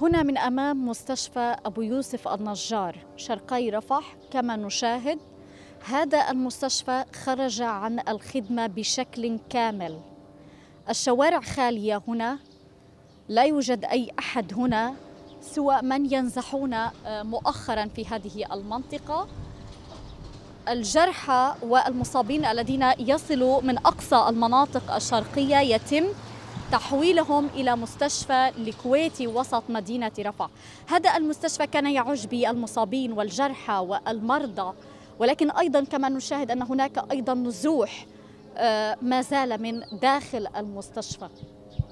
هنا من أمام مستشفى أبو يوسف النجار شرقي رفح كما نشاهد هذا المستشفى خرج عن الخدمة بشكل كامل الشوارع خالية هنا لا يوجد أي أحد هنا سوى من ينزحون آه، مؤخرا في هذه المنطقة الجرحى والمصابين الذين يصلوا من أقصى المناطق الشرقية يتم تحويلهم إلى مستشفى الكويتي وسط مدينة رفح هذا المستشفى كان يعج بالمصابين والجرحى والمرضى ولكن أيضا كما نشاهد أن هناك أيضا نزوح آه، ما زال من داخل المستشفى